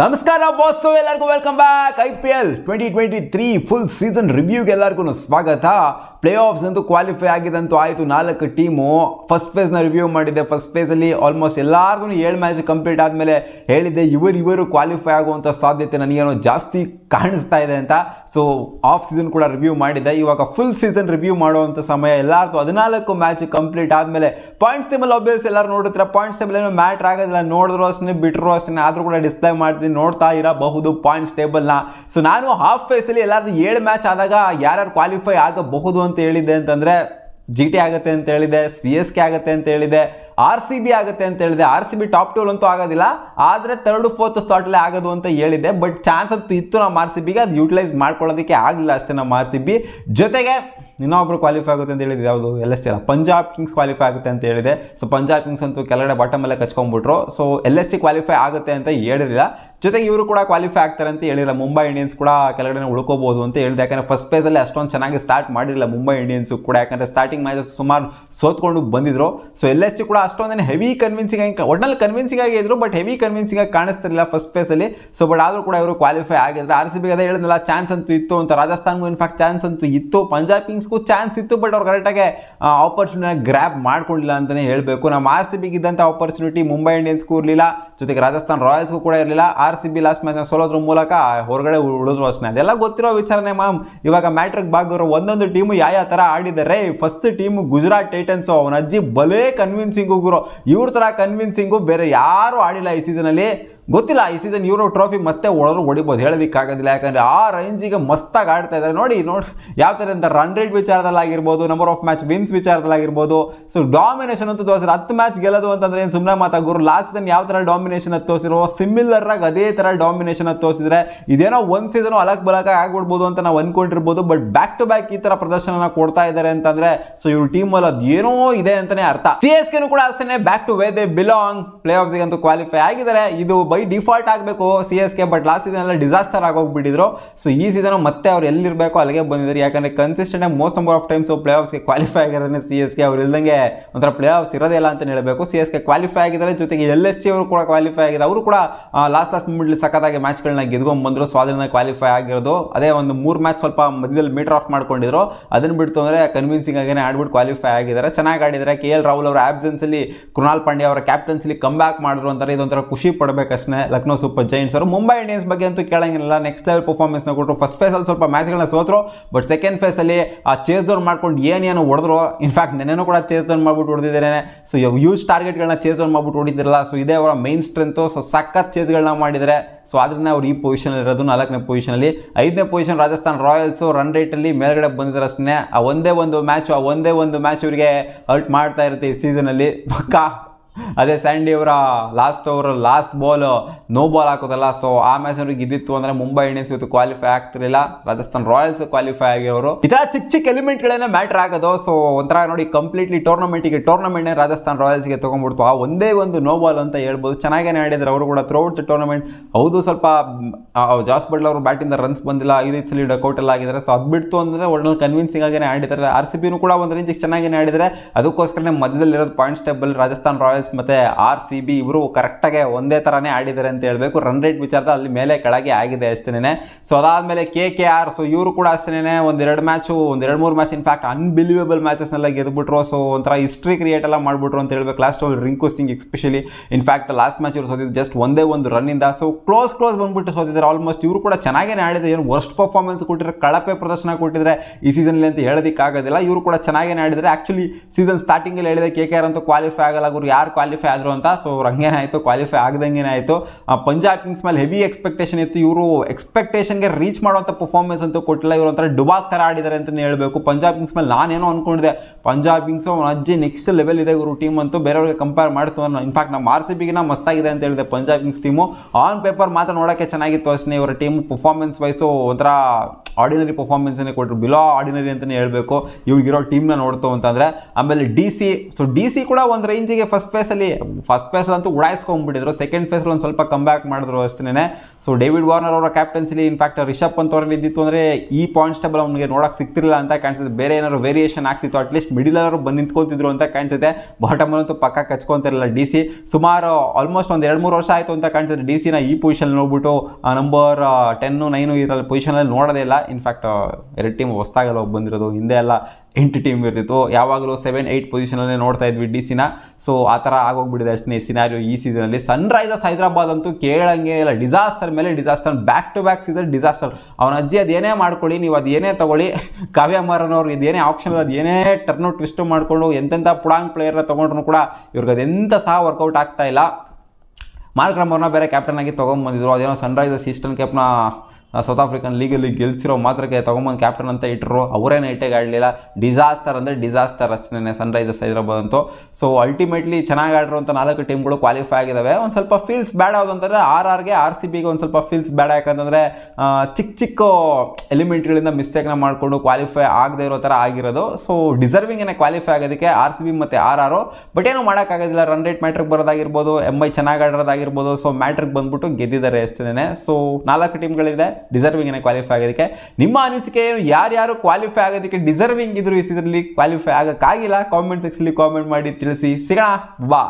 ನಮಸ್ಕಾರ ಬಾಸ್ ಎಲ್ಲರಿಗೂ welcome back I P L twenty twenty three full season ರಿವ್ಯೂಗೆ ಎಲ್ಲರಿಗೂ ಸ್ವಾಗತ ಪ್ಲೇ ಆಫ್ಸ್ ಅಂತೂ ಕ್ವಾಲಿಫೈ ಆಗಿದಂತೂ ಆಯಿತು ನಾಲ್ಕು ಟೀಮು ಫಸ್ಟ್ ಫೇಸ್ನ ರಿವ್ಯೂ ಮಾಡಿದ್ದೆ ಫಸ್ಟ್ ಫೇಸಲ್ಲಿ ಆಲ್ಮೋಸ್ಟ್ ಎಲ್ಲಾರ್ಗೂ ಏಳು ಮ್ಯಾಚ್ ಕಂಪ್ಲೀಟ್ ಆದಮೇಲೆ ಹೇಳಿದ್ದೆ ಇವರು ಇವರು ಕ್ವಾಲಿಫೈ ಆಗುವಂಥ ಸಾಧ್ಯತೆ ನನಗೇನೋ ಜಾಸ್ತಿ ಕಾಣಿಸ್ತಾ ಇದೆ ಅಂತ ಸೊ ಆಫ್ ಸೀಸನ್ ಕೂಡ ರಿವ್ಯೂ ಮಾಡಿದ್ದೆ ಇವಾಗ ಫುಲ್ ಸೀಸನ್ ರಿವ್ಯೂ ಮಾಡುವಂಥ ಸಮಯ ಎಲ್ಲರದ್ದು ಹದಿನಾಲ್ಕು ಮ್ಯಾಚ್ ಕಂಪ್ಲೀಟ್ ಆದಮೇಲೆ ಪಾಯಿಂಟ್ಸ್ ಟೇಬಲ್ ಆಬ್ವಿಯಸ್ ಎಲ್ಲರೂ ನೋಡುತ್ತಾರೆ ಪಾಯಿಂಟ್ಸ್ ಟೇಬಲ್ ಏನೋ ಮ್ಯಾಟ್ರ್ ಆಗೋದಿಲ್ಲ ನೋಡಿದ್ರು ಅಷ್ಟೇ ಬಿಟ್ಟರು ಅಷ್ಟೇ ಆದರೂ ಕೂಡ ಡಿಸ್ಪ್ಲೇ ಮಾಡ್ತೀನಿ ನೋಡ್ತಾ ಇರಬಹುದು ಪಾಯಿಂಟ್ಸ್ ಟೇಬಲ್ನ ಸೊ ನಾನು ಹಾಫ್ ಫೇಸಲ್ಲಿ ಎಲ್ಲರದ್ದು ಏಳು ಮ್ಯಾಚ್ ಆದಾಗ ಯಾರ್ಯಾರು ಕ್ವಾಲಿಫೈ ಆಗಬಹುದು ಅಂತ ಅಂತ ಹೇಳಿದೆ ಅಂತಂದರೆ ಜಿ ಟಿ ಆಗುತ್ತೆ ಅಂತ ಹೇಳಿದೆ ಸಿ ಎಸ್ ಕೆ ಆಗುತ್ತೆ ಅಂತ ಹೇಳಿದೆ ಆರ್ ಸಿ ಬಿ ಆಗುತ್ತೆ ಅಂತ ಹೇಳಿದೆ ಆರ್ ಸಿ ಬಿ ಟಾಪ್ ಟೂಲ್ ಅಂತೂ ಆಗೋದಿಲ್ಲ ಆದರೆ ತರ್ಡ್ ಫೋರ್ತ್ ಸ್ಟಾಟಲ್ಲೇ ಆಗೋದು ಅಂತ ಹೇಳಿದೆ ಬಟ್ ಚಾನ್ಸ್ ಅಂತೂ ಇತ್ತು ನಮ್ಮ ಆರ್ ಸಿ ಬಿಗೆ ಅದು ಯೂಟಿಲೈಸ್ ಮಾಡ್ಕೊಳ್ಳೋದಕ್ಕೆ ಆಗಲಿಲ್ಲ ಅಷ್ಟೇ ನಮ್ಮ ಆರ್ ಸಿ ಬಿ ಜೊತೆಗೆ ಇನ್ನೊಬ್ರು ಕ್ವಾಲಿಫೈ ಆಗುತ್ತೆ ಅಂತ ಹೇಳಿದ ಯಾವುದು ಎಲ್ ಎಸ್ ಸಿ ಅಲ್ಲ ಪಂಜಾಬ್ ಕಿಂಗ್ಸ್ ಕ್ವಾಲಿಫೈ ಆಗುತ್ತೆ ಅಂತ ಹೇಳಿದೆ ಸೊ ಪಂಜಾಬ್ ಕಿಂಗ್ಸ್ ಅಂತೂ ಕೆಳಗಡೆ ಬಾಟಮಲ್ಲೇ ಕಚ್ಕೊಂಡ್ಬಿಟ್ರು so L S G qualify ಆಗುತ್ತೆ ಅಂತ ಹೇಳಿರಲಿಲ್ಲ ಜೊತೆಗೆ ಇವರು ಕೂಡ ಕ್ವಾಲಿಫೈ ಆಗ್ತಾರೆ ಅಂತ ಹೇಳಿಲ್ಲ ಮುಂಬೈ ಇಂಡಿಯನ್ಸ್ ಕೂಡ ಕೆಳಗಡೆ ಉಳ್ಕೋಬಹುದು ಅಂತ ಹೇಳಿದೆ ಯಾಕಂದರೆ ಫಸ್ಟ್ ಪೇಸಲ್ಲಿ ಅಷ್ಟೊಂದು ಚೆನ್ನಾಗಿ ಸ್ಟಾರ್ಟ್ ಮಾಡಿರಲಿಲ್ಲ ಮುಂಬೈ ಇಂಡಿಯನ್ಸು ಕೂಡ ಯಾಕಂದರೆ ಸ್ಟಾರ್ಟಿಂಗ್ ಮ್ಯಾಚಸ್ ಸುಮಾರು ಸೋತ್ಕೊಂಡು ಬಂದಿದ್ರು ಸೊ ಎಲ್ ಎಸ್ ಸಿ ಕೂಡ ಅಷ್ಟೊಂದೇ ಹೆವಿ ಕನ್ವಿನ್ಸಿಂಗ್ ಆಗಿ ಒಟ್ನಲ್ಲಿ ಕನ್ವಿನ್ಸಿಂಗ್ ಆಗಿ ಇದ್ರು ಬಟ್ ಹೆವಿ ಕನ್ವಿನ್ಸಿಂಗ್ ಆಗಿ ಕಾಣಿಸ್ತಿರಲಿಲ್ಲ ಫಸ್ಟ್ ಪೇಸಲ್ಲಿ ಸೊ ಬಟ್ ಆದರೂ ಕೂಡ ಇವರು ಕ್ವಾಲಿಫೈ ಆಗಿದ್ರೆ ಆರ್ ಸಿ ಬಿ ಅದೇ ಹೇಳಿದ್ನಲ್ಲ ಚಾನ್ಸ್ ಅಂತೂ ಇತ್ತು ಅಂತ ರಾಜಸ್ಥಾನ್ಗೂ ಇನ್ಫ್ಯಾಕ್ಟ್ ಚಾನ್ಸ್ ಅಂತೂ ಇತ್ತು ಪಂಜಾಬ್ ಕಿಂಗ್ಸ್ ಚಾನ್ಸ್ ಇತ್ತು ಬಟ್ ಅವ್ರು ಕರೆಕ್ಟಾಗಿ ಆಪರ್ಚುನಿಟಿನ ಗ್ರ್ಯಾಬ್ ಮಾಡ್ಕೊಳ್ಳಿಲ್ಲ ಅಂತಲೇ ಹೇಳಬೇಕು ನಮ್ಮ ಆರ್ ಸಿ ಬಿಗಿದ್ದಂಥ ಆಪರ್ಚುನಿಟಿ ಮುಂಬೈ ಇಂಡಿಯನ್ಸ್ಗೂ ಇರಲಿಲ್ಲ ಜೊತೆಗೆ ರಾಜಸ್ಥಾನ್ ರಾಯಲ್ಸ್ಗೂ ಕೂಡ ಇರಲಿಲ್ಲ ಆರ್ ಸಿ ಬಿ ಲಾಸ್ಟ್ ಮ್ಯಾಚ್ನ ಸೋಲೋದ್ರ ಮೂಲಕ ಹೊರಗಡೆ ಉಳಿದ್ರು ಅಷ್ಟೇ ಅದೆಲ್ಲ ಗೊತ್ತಿರೋ ವಿಚಾರನೇ ಮ್ಯಾಮ್ ಇವಾಗ ಮ್ಯಾಟ್ರಿಕ್ ಭಾಗವ್ರು ಒಂದೊಂದು ಟೀಮು ಯಾವ ಯಾವ ಥರ ಆಡಿದ್ದಾರೆ ಫಸ್ಟ್ ಟೀಮು ಗುಜರಾತ್ ಟೈಟನ್ಸು ಅವನ ಅಜ್ಜಿ ಬಲೇ ಕನ್ವಿನ್ಸಿಂಗ್ ಗುರು ಇವ್ರ ಥರ ಕನ್ವಿನ್ಸಿಂಗು ಬೇರೆ ಯಾರೂ ಆಡಿಲ್ಲ ಈ ಸೀಸನಲ್ಲಿ ಗೊತ್ತಿಲ್ಲ ಈ ಸೀಸನ್ ಯೂರೋ ಟ್ರೋಫಿ ಮತ್ತೆ ಒಳರು ಹೊಡಿಬೋದು ಹೇಳೋದಕ್ಕಾಗೋದಿಲ್ಲ ಯಾಕಂದರೆ ಆ ರೇಂಜಿಗೆ ಮಸ್ತಾಗಿ ಆಡ್ತಾ ಇದ್ದಾರೆ ನೋಡಿ ನೋಡಿ ಯಾವ ಥರ ಅಂತ ರನ್ ರೇಟ್ ವಿಚಾರದಲ್ಲಾಗಿರ್ಬೋದು ನಂಬರ್ ಆಫ್ ಮ್ಯಾಚ್ ವಿನ್ಸ್ ವಿಚಾರದಲ್ಲಾಗಿರ್ಬೋದು ಸೊ ಡಾಮಿನೇಷನ್ ಅಂತ ತೋರಿಸಿದ್ರೆ ಹತ್ತು ಮ್ಯಾಚ್ ಗೆಲ್ಲೋದು ಅಂತಂದ್ರೆ ಏನು ಸುಮ್ಮನೆ ಮಾತಾಗುರು ಲಾಸ್ಟ್ ಸೀಸನ್ ಯಾವ ಥರ ಡಾಮಿನೇಷನ್ ಅದು ತೋರಿಸಿರೋ ಸಿಮಿಲರ್ ಆಗಿ ಅದೇ ಥರ ಡಾಮಿನೇಷನ್ ತೋರಿಸಿದ್ರೆ ಇದೇನೋ ಒಂದು ಸೀಸನ್ ಅಲಕ್ ಬಲಕ ಆಗ್ಬಿಡ್ಬೋದು ಅಂತ ನಾವು ಅಂದ್ಕೊಂಡಿರ್ಬೋದು ಬಟ್ ಬ್ಯಾಕ್ ಟು ಬ್ಯಾಕ್ ಈ ಥರ ಪ್ರದರ್ಶನ ಕೊಡ್ತಾ ಇದ್ದಾರೆ ಅಂತಂದ್ರೆ ಸೊ ಇವ್ರ ಟೀಮಲ್ಲಿ ಅದು ಏನೋ ಇದೆ ಅಂತಲೇ ಅರ್ಥ ಸಿ ಎಸ್ ಕೆನೂ ಕೂಡ ಅಷ್ಟೇ back to where they belong play ಆಫ್ಸ್ಗೆ ಅಂತೂ ಕ್ವಾಲಿಫೈ ಆಗಿದ್ದಾರೆ ಇದು ಬೈ ಡಿಫಾಲ್ಟ್ ಆಗಬೇಕು C S K but last season ಎಲ್ಲ ಡಿಸಾಸ್ಟರ್ ಆಗೋಗ್ಬಿಟ್ಟಿದ್ರು ಸೊ ಈ ಸೀಸನ್ ಮತ್ತೆ ಅವ್ರು ಎಲ್ಲಿರಬೇಕು ಅಲ್ಲಿಗೆ ಬಂದಿದ್ದಾರೆ ಯಾಕಂದರೆ ಕನ್ಸಿಸ್ಟೆಂಟ್ ಆಗಿ most number of times play ಆಫ್ಸ್ಗೆ ಕ್ವಾಲಿಫೈ ಆಗಿದ್ದಾರೆ ಸಿ ಎಸ್ ಕೆ ಅವ್ರು ಇಲ್ಲದಂಗೆ ಒಂಥರ ಪ್ಲೇ ಆಫ್ಸ್ ಇರೋದೇ ಇಲ್ಲ ಅಂತ ಹೇಳಬೇಕು ಸಿ ಎಸ್ ಕೆ ಕ್ವಾಲಿಫೈ ಆಗಿದ್ದಾರೆ ಜೊತೆಗೆ ಎಲ್ ಎಸ್ ಜಿ ಅವರು ಕೂಡ ಕ್ವಾಲಿಫೈ ಆಗಿದೆ ಅವರು ಕೂಡ ಲಾಸ್ಟ್ ಲಾಸ್ಟ್ ಮೂಮೆಂಟ್ಲಿ ಸಖತ್ತಾಗಿ ಮ್ಯಾಚ್ಗಳನ್ನ ಗೆದ್ಕೊಂಡು ಬಂದರು ಸೊ ಅದರಿಂದ ಕ್ವಾಲಿಫೈ ಆಗಿರೋದು ಅದೇ ಒಂದು ಮೂರು ಮ್ಯಾಚ್ ಸ್ವಲ್ಪ ಮಧ್ಯದಲ್ಲಿ ಮೀಟರ್ ಆಫ್ ಮಾಡ್ಕೊಂಡಿದ್ರು ಅದನ್ನು ಬಿಡ್ತು ಅಂದರೆ ಕನ್ವಿನ್ಸಿಂಗ್ ಆಗಿ ಆಡ್ಬಿಟ್ಟು ಕ್ವಾಲಿಫೈ ಆಗಿದ್ದಾರೆ ಚೆನ್ನಾಗಿ ಆಡಿದಾರೆ ಕೆ ಎಲ್ ರಾಹುಲ್ ಅವರ ಆಬ್ಸೆನ್ಸಲ್ಲಿ ಕೃಣಾಲ್ ಪಾಂಡ್ಯ ಅವರ ಕ್ಯಾಪ್ಟನ್ಸಲ್ಲಿ ಕಮ್ ಬ್ಯಾಕ್ ಮಾಡಿದ್ರು ಅಂತಾರೆ ಇದೊಂಥರ ಖುಷಿ ಪಡಬೇಕು ಪ್ರಶ್ನೆ ಲಕ್ನೋ ಸೂಪರ್ ಜೈಂಟ್ಸ್ ಅವರು ಮುಂಬೈ ಇಂಡಿಯನ್ಸ್ ಬಗ್ಗೆ ಅಂತೂ ಕೇಳಂಗಿಲ್ಲ ನೆಕ್ಸ್ಟ್ ಲೆವೆಲ್ ಪರ್ಫಾರ್ಮೆನ್ಸ್ನ ಕೊಟ್ಟರು ಫಸ್ಟ್ ಫೇಸಲ್ಲಿ ಸ್ವಲ್ಪ ಮ್ಯಾಚ್ಗಳನ್ನ ಸೋತರು ಬಟ್ ಸೆಕೆಂಡ್ ಫೇಸಲ್ಲಿ ಆ ಚೇಸ್ ಡೌನ್ ಮಾಡ್ಕೊಂಡು ಏನೇನು ಹೊಡೆದ್ರು ಇನ್ಫ್ಯಾಕ್ಟ್ ನೆನ್ನೆನೂ ಕೂಡ ಚೇಸ್ ಡೌನ್ ಮಾಡ್ಬಿಟ್ಟು ಹೊಡೆದಿದ್ದೇನೆ ಸೊ ಯೂಸ್ ಟಾರ್ಗೆಟ್ಗಳನ್ನ ಚೇಸ್ ಡೌನ್ ಮಾಡ್ಬಿಟ್ಟು ಹೊಡಿದಿರಲ್ಲ ಸೊ ಇದೇ ಅವರ ಮೈನ್ ಸ್ಟ್ರೆಂತು ಸೊ ಸಖತ್ ಚೇಸ್ಗಳನ್ನ ಮಾಡಿದರೆ ಸೊ ಆದ್ದರಿಂದ ಅವ್ರು ಈ ಪೊಸಿಷನಲ್ಲಿ ಇರೋದು ನಾಲ್ಕನೇ ಪೊಸಿಷನಲ್ಲಿ ಐದನೇ ಪೊಸಿಷನ್ ರಾಜಸ್ಥಾನ್ ರಾಯಲ್ಸು ರನ್ ರೇಟಲ್ಲಿ ಮೇಲ್ಗಡೆ ಬಂದಿದ್ದಾರೆ ಆ ಒಂದೇ ಒಂದು ಮ್ಯಾಚು ಆ ಒಂದೇ ಒಂದು ಮ್ಯಾಚ್ ಅವರಿಗೆ ಔಟ್ ಮಾಡ್ತಾ ಇರುತ್ತೆ ಈ ಸೀಸನಲ್ಲಿ ಪಕ್ಕಾ ಅದೇ ಸ್ಯಾಂಡಿ ಅವರ last over last ball no ball ಹಾಕೋದಲ್ಲ ಸೊ ಆ ಮ್ಯಾಚ್ ಅವ್ರಿಗೆ ಇದ್ದಿತ್ತು ಅಂದರೆ ಮುಂಬೈ ಇಂಡಿಯನ್ಸ್ ಇವತ್ತು ಕ್ವಾಲಿಫೈ ಆಗ್ತಿರಲಿಲ್ಲ ರಾಜಸ್ಥಾನ್ ರಾಯಲ್ಸ್ ಕ್ವಾಲಿಫೈ ಆಗಿರೋರು ಇತರ ಚಿಕ್ಕ ಚಿಕ್ಕ ಚಿಕ್ಕ ಎಲಿಮೆಂಟ್ಗಳೇ ಮ್ಯಾಟರ್ ಆಗೋದು ಸೊ ಒಂಥರ ನೋಡಿ ಕಂಪ್ಲೀಟ್ಲಿ ಟೋರ್ನಮೆಂಟ್ಗೆ ಟೋರ್ನಮೆಂಟ್ನೇ ರಾಜಸ್ಥಾನ್ ರಾಯಲ್ಸ್ಗೆ ತೊಗೊಂಡ್ಬಿಡ್ತು ಆ ಒಂದೇ ಒಂದು ನೋ ಬಾಲ್ ಅಂತ ಹೇಳ್ಬೋದು ಚೆನ್ನಾಗೇ ಆಡಿದ್ರು ಅವರು ಕೂಡ ಔಟ್ ದ ಟೋರ್ನಮೆಂಟ್ ಹೌದು ಸ್ವಲ್ಪ ಜಾಸ್ ಬಟ್ಲ್ ಅವರು ಬ್ಯಾಟಿಂದ ರನ್ಸ್ ಬಂದಿಲ್ಲ ಐದು ಸಲ ಡೌಟಲ್ಲಿ ಆಗಿದ್ದಾರೆ ಸೊ ಅದು ಬಿಟ್ಟು ಅಂದರೆ ಒಳ್ಳೆ ಕನ್ವಿನ್ಸಿಂಗ್ ಆಗೇನೆ ಆಡಿದ್ದಾರೆ ಆರ್ ಸಿ ಬಿನೂ ಕೂಡ ಒಂದು ರೇಂಜಿಗೆ ಚೆನ್ನಾಗೇ ಆಡಿದರೆ ಅದಕ್ಕೋಸ್ಕರನೇ ಮಧ್ಯದಲ್ಲಿರೋದು points table Rajasthan Royals Royals ಮತ್ತು ಆರ್ ಸಿ ಬಿ ಇವರು ಕರೆಕ್ಟಾಗಿ ಒಂದೇ ಥರನೇ ಆಡಿದ್ದಾರೆ ಅಂತ ಹೇಳಬೇಕು ರನ್ ರೇಟ್ ವಿಚಾರದಲ್ಲಿ ಅಲ್ಲಿ ಮೇಲೆ ಕೆಳಗೆ ಆಗಿದೆ ಅಷ್ಟೇನೆ ಸೊ ಅದಾದಮೇಲೆ ಕೆ ಕೆ ಆರ್ ಸೊ ಇವರು ಕೂಡ ಅಷ್ಟೇನೆ ಒಂದೆರಡು ಮ್ಯಾಚು ಒಂದೆರಡು ಮೂರು ಮ್ಯಾಚ್ ಇನ್ಫ್ಯಾಕ್ಟ್ ಅನ್ಬಿಲೀವೇಬಲ್ ಮ್ಯಾಚಸ್ನೆಲ್ಲ ಗೆದ್ಬಿಟ್ರು ಸೊ ಒಂಥರ ಹಿಸ್ಟ್ರಿ ಕ್ರಿಯೇಟ್ ಎಲ್ಲ ಮಾಡಿಬಿಟ್ರು ಅಂತ ಹೇಳ್ಬೇಕು last Rinku Singh especially in fact last match ಇವರು ಸೋತಿದ್ದು ಜಸ್ಟ್ ಒಂದೇ ಒಂದು ರನ್ನಿಂದ ಸೊ ಕ್ಲೋಸ್ ಕ್ಲೋಸ್ ಬಂದ್ಬಿಟ್ಟು ಸೋತಿದ್ದಾರೆ ಆಲ್ಮೋಸ್ಟ್ ಇವರು ಕೂಡ ಚೆನ್ನಾಗೇ ಆಡಿದ್ರು ಏನು ವರ್ಸ್ಟ್ ಪರ್ಫಾರ್ಮೆನ್ಸ್ ಕೊಟ್ಟಿದ್ರೆ ಕಳಪೆ ಪ್ರದರ್ಶನ ಕೊಟ್ಟಿದ್ರೆ ಈ ಸೀಸನ್ಲಿ ಅಂತ ಹೇಳೋದಕ್ಕಾಗೋದಿಲ್ಲ ಇವರು ಕೂಡ ಚೆನ್ನಾಗೇ ಆಡಿದರೆ ಆ್ಯಕ್ಚುಲಿ ಸೀಸನ್ ಸ್ಟಾರ್ಟಿಂಗಲ್ಲಿ ಹೇಳಿದೆ ಕೆ ಕೆ ಆರ್ ಅಂತೂ ಕ್ವಾಲಿಫೈ ಆಗಲ್ಲ ಅವರು ಯಾರು ಕ್ವಾಲಿಫೈ ಆದರು ಅಂತ ಸೊ ಆಯಿತು ಕ್ವಾಲಿಫೈ ಆಗ್ದಂಗೆ ಆಯಿತು ಪಂಜಾಬ್ ಕಿಂಗ್ಸ್ ಮೇಲೆ ಹೆವಿ ಎಕ್ಸ್ಪೆಕ್ಟೇಷನ್ ಇತ್ತು ಇವರು ಎಕ್ಸ್ಪೆಕ್ಟೇಷನ್ಗೆ ರೀಚ್ ಮಾಡುವಂಥ ಪರ್ಫಾರ್ಮೆನ್ಸ್ ಅಂತೂ ಕೊಟ್ಟಿಲ್ಲ ಇವರು ಒಂಥರ ಡುಬಾಕ್ ಥರ ಆಡಿದ್ದಾರೆ ಅಂತಲೇ ಹೇಳಬೇಕು ಪಂಜಾಬ್ ಕಿಂಗ್ಸ್ ಮೇಲೆ ನಾನೇನೋ ಅಂದ್ಕೊಂಡಿದ್ದೆ ಪಂಜಾಬ್ ಕಿಂಗ್ಸು ಅಜ್ಜಿ ನೆಕ್ಸ್ಟ್ ಲೆವೆಲ್ ಇದೆ ಇವರು ಟೀಮ್ ಅಂತೂ ಬೇರೆಯವ್ರಿಗೆ ಕಂಪೇರ್ ಮಾಡ್ತು ಅನ್ನೋ ಇನ್ಫ್ಯಾಕ್ಟ್ ನಮ್ಮ ಆರ್ ಸಿ ಬಿಗಿನ ಮಸ್ತಾಗಿದೆ ಅಂತ ಹೇಳಿದೆ Punjab Kings team on paper ಮಾತ್ರ ನೋಡೋಕ್ಕೆ ಚೆನ್ನಾಗಿತ್ತು ಅಷ್ಟೇ ಇವರ ಟೀಮ್ ಪರ್ಫಾರ್ಮೆನ್ಸ್ ವೈಸು ಒಂಥರ ಆರ್ಡಿನರಿ ಪರ್ಫಾರ್ಮೆನ್ಸನ್ನೇ ಕೊಟ್ಟರು ಬಿಲೋ ಆರ್ಡಿನರಿ ಅಂತಲೇ ಹೇಳಬೇಕು ಇವ್ರಿಗಿರೋ ಟೀಮ್ನ ನೋಡ್ತು ಅಂತಂದರೆ ಆಮೇಲೆ D C so D C ಕೂಡ ಒಂದು ರೇಂಜಿಗೆ ಫಸ್ಟ್ ಫೇಸಲ್ಲಿ ಫಸ್ಟ್ ಫೇಸಲ್ಲಂತೂ ಉಡಾಯಿಸ್ಕೊಂಡ್ಬಿಟ್ಟಿದ್ರು ಸೆಕೆಂಡ್ ಫೇಸಲ್ಲಿ ಒಂದು ಸ್ವಲ್ಪ ಕಮ್ ಬ್ಯಾಕ್ ಮಾಡಿದ್ರು ಅಷ್ಟೇ ಸೊ ಡೇವಿಡ್ ವಾರ್ನರ್ ಅವರ ಕ್ಯಾಪ್ಟನ್ಸಿಲಿ ಇನ್ಫ್ಯಾಕ್ಟ್ ರಿಷಬ್ ಪಂತ್ ಅವರಲ್ಲಿ ಇದ್ದಿತ್ತು ಅಂದರೆ ಈ ಪಾಯಿಂಟ್ಸ್ ಟೇಬಲ್ ಅವನಿಗೆ ನೋಡೋಕೆ ಸಿಗ್ತಿರಲಿಲ್ಲ ಅಂತ ಕಾಣಿಸುತ್ತೆ ಬೇರೆ ಏನಾದ್ರು ವೇರಿಯೇಷನ್ ಆಗ್ತಿತ್ತು ಅಟ್ಲೀಸ್ಟ್ ಅವರು ಬಂದು ನಿಂತ್ಕೊತಿದ್ರು ಅಂತ ಕಾಣಿಸುತ್ತೆ ಬಾಟಮ್ ಅಂತೂ ಪಕ್ಕ ಕಚ್ಕೊತಿರಲಿಲ್ಲ ಡಿ ಸಿ ಸುಮಾರು ಆಲ್ಮೋಸ್ಟ್ ಒಂದು ಎರಡು ಮೂರು ವರ್ಷ ಆಯಿತು ಅಂತ ಕಾಣಿಸುತ್ತೆ ಡಿ ಸಿನ ಈ ಪೊಸಿಷನ್ ನೋಡ್ಬಿಟ್ಟು ನಂಬರ್ ಟೆನ್ನು ನೈನು ಇರೋ ಪೊಸಿಷನಲ್ಲಿ ನೋಡೋದೇ ಇಲ್ಲ ಇನ್ಫ್ಯಾಕ್ಟ್ ಎರಡು ಟೀಮ್ ಹೋಗಿ ಬಂದಿರೋದು ಹಿಂದೆ ಎಲ್ಲ ಎಂಟು ಟೀಮ್ ಇರ್ತಿತ್ತು ಯಾವಾಗಲೂ ಸೆವೆನ್ ಏಯ್ಟ್ ಪೊಸಿಷನಲ್ಲೇ ನೋಡ್ತಾ ಇದ್ವಿ ಡಿ ಸಿನ ಸೊ ಆ ಥರ ಆಗೋಗ್ಬಿಟ್ಟಿದೆ ಅಷ್ಟೇ ಸಿನಾರಿಯೋ ಈ ಸೀಸನಲ್ಲಿ ಸನ್ರೈಸರ್ಸ್ ಹೈದರಾಬಾದ್ ಅಂತೂ ಕೇಳಂಗೆ ಇಲ್ಲ ಡಿಸಾಸ್ಟರ್ ಮೇಲೆ disaster back to back season disaster ಅವನ ಅಜ್ಜಿ ಅದೇನೇ ಮಾಡ್ಕೊಳ್ಳಿ ನೀವು ಅದೇನೇ ತೊಗೊಳ್ಳಿ ಕಾವ್ಯ ಮಾರನವ್ರು ಏನೇ ಆಪ್ಷನ್ ಅದು ಏನೇ ಟರ್ನ್ ಟ್ವಿಸ್ಟು ಮಾಡಿಕೊಂಡು ಎಂತೆಂಥ ಪುಡಾಂಗ್ ಪ್ಲೇಯರ್ನ ತೊಗೊಂಡ್ರು ಕೂಡ ಇವ್ರಿಗೆ ಅದೆಂಥ ಸಹ ವರ್ಕೌಟ್ ಆಗ್ತಾ ಇಲ್ಲ ಮಾರ್ಕ್ರಮ್ ಅವ್ರನ್ನ ಬೇರೆ ಕ್ಯಾಪ್ಟನ್ ಆಗಿ ತೊಗೊಂಬಂದಿದ್ರು ಅದೇನೋ ಸನ್ರೈಸರ್ಸ್ ಈಸ್ಟರ್ನ್ ಕ್ಯಾಪ್ನ ಸೌತ್ ಆಫ್ರಿಕನ್ ಲೀಗಲ್ಲಿ ಗೆಲ್ಸಿರೋ ಮಾತ್ರಕ್ಕೆ ತಗೊಂಬಂದು ಕ್ಯಾಪ್ಟನ್ ಅಂತ ಇಟ್ಟರು ಅವರೇನು ಐಟೇಗೆ ಆಡಲಿಲ್ಲ ಡಿಸಾಸ್ಟರ್ ಅಂದರೆ ಡಿಸಾಸ್ಟರ್ ಅಷ್ಟೇ ಸನ್ರೈಸರ್ಸ್ ಹೈದರಾಬಾದ್ ಅಂತೂ ಸೊ ಅಲ್ಟಿಮೇಟ್ಲಿ ಚೆನ್ನಾಗಿ ಆಡಿರುವಂಥ ನಾಲ್ಕು ಟೀಮ್ಗಳು ಕ್ವಾಲಿಫೈ ಆಗಿದ್ದಾವೆ ಒಂದು ಸ್ವಲ್ಪ ಫೀಲ್ಸ್ ಬ್ಯಾಡ್ ಆಗೋದು ಅಂತಂದರೆ ಆರ್ ಆರ್ಗೆ ಆರ್ ಸಿ ಬಿಗೆ ಒಂದು ಸ್ವಲ್ಪ ಫೀಲ್ಸ್ ಬ್ಯಾಡ ಯಾಕಂತಂದರೆ ಚಿಕ್ಕ ಚಿಕ್ಕ ಎಲಿಮೆಂಟ್ಗಳಿಂದ ಮಿಸ್ಟೇಕ್ನ ಮಾಡಿಕೊಂಡು ಕ್ವಾಲಿಫೈ ಆಗದೆ ಇರೋ ಥರ ಆಗಿರೋದು ಸೊ ಏನೇ ಕ್ವಾಲಿಫೈ ಆಗೋದಕ್ಕೆ ಆರ್ ಸಿ ಬಿ ಮತ್ತು ಆರ್ ಆರು ಬಟ್ ಏನೂ ಮಾಡೋಕ್ಕಾಗೋದಿಲ್ಲ ರನ್ ರೇಟ್ ಮ್ಯಾಟ್ರಿಗೆ ಬರೋದಾಗಿರ್ಬೋದು ಎಮ್ ಐ ಚೆನ್ನಾಗಿ ಆಡಿರೋದಾಗಿರ್ಬೋದು ಸೊ ಮ್ಯಾಟ್ರಿಗೆ ಬಂದ್ಬಿಟ್ಟು ಗೆದ್ದಿದ್ದಾರೆ ಅಷ್ಟೇ ಸೊ ನಾಲ್ಕು ಟೀಮ್ಗಳಿದೆ ಡಿಸರ್ವಿಂಗ್ ಏನೇ ಕ್ವಾಲಿಫೈ ಆಗೋದಕ್ಕೆ ನಿಮ್ಮ ಅನಿಸಿಕೆ ಏನು ಯಾರ್ಯಾರು ಕ್ವಾಲಿಫೈ ಆಗೋದಕ್ಕೆ ಡಿಸರ್ವಿಂಗ್ ಇದ್ರು ಈ ಸೀಸನ್ ಕ್ವಾಲಿಫೈ ಆಗೋಕ್ಕಾಗಿಲ್ಲ ಕಾಮೆಂಟ್ ಸೆಕ್ಷನ್ಲಿ ಕಾಮೆಂಟ್ ಮಾಡಿ ತಿಳಿಸಿ ಸಿಗೋಣ ಬಾ